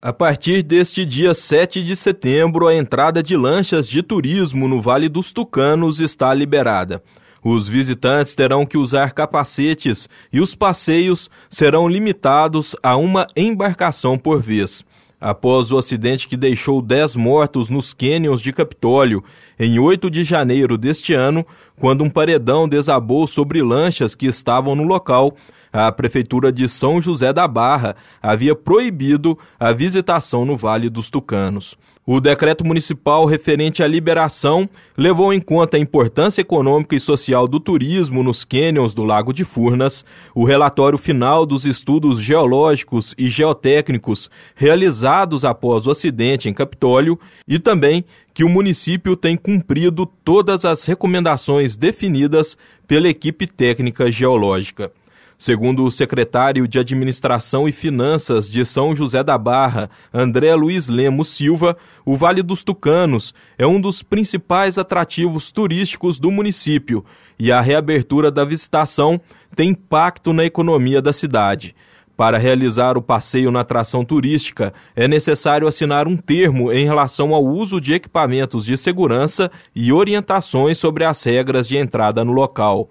A partir deste dia 7 de setembro, a entrada de lanchas de turismo no Vale dos Tucanos está liberada. Os visitantes terão que usar capacetes e os passeios serão limitados a uma embarcação por vez. Após o acidente que deixou 10 mortos nos cânions de Capitólio, em 8 de janeiro deste ano, quando um paredão desabou sobre lanchas que estavam no local, a Prefeitura de São José da Barra havia proibido a visitação no Vale dos Tucanos. O decreto municipal referente à liberação levou em conta a importância econômica e social do turismo nos cânions do Lago de Furnas, o relatório final dos estudos geológicos e geotécnicos realizados após o acidente em Capitólio e também que o município tem cumprido todas as recomendações definidas pela equipe técnica geológica. Segundo o secretário de Administração e Finanças de São José da Barra, André Luiz Lemos Silva, o Vale dos Tucanos é um dos principais atrativos turísticos do município e a reabertura da visitação tem impacto na economia da cidade. Para realizar o passeio na atração turística, é necessário assinar um termo em relação ao uso de equipamentos de segurança e orientações sobre as regras de entrada no local.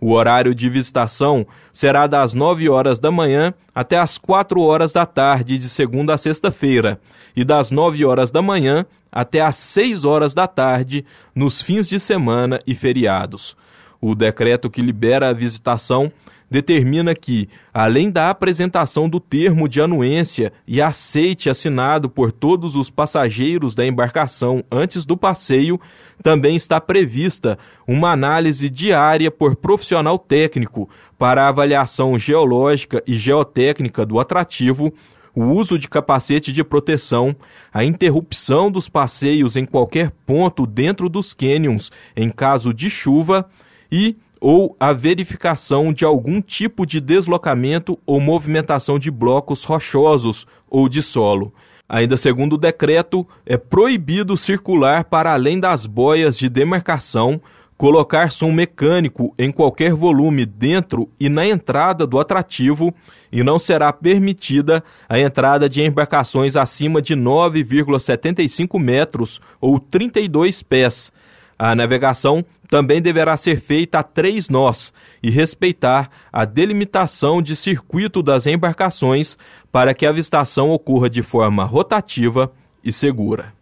O horário de visitação será das 9 horas da manhã até as 4 horas da tarde de segunda a sexta-feira e das 9 horas da manhã até as 6 horas da tarde nos fins de semana e feriados. O decreto que libera a visitação determina que, além da apresentação do termo de anuência e aceite assinado por todos os passageiros da embarcação antes do passeio, também está prevista uma análise diária por profissional técnico para a avaliação geológica e geotécnica do atrativo, o uso de capacete de proteção, a interrupção dos passeios em qualquer ponto dentro dos cânions em caso de chuva e ou a verificação de algum tipo de deslocamento ou movimentação de blocos rochosos ou de solo. Ainda segundo o decreto, é proibido circular para além das boias de demarcação, colocar som mecânico em qualquer volume dentro e na entrada do atrativo e não será permitida a entrada de embarcações acima de 9,75 metros ou 32 pés, a navegação também deverá ser feita a três nós e respeitar a delimitação de circuito das embarcações para que a avistação ocorra de forma rotativa e segura.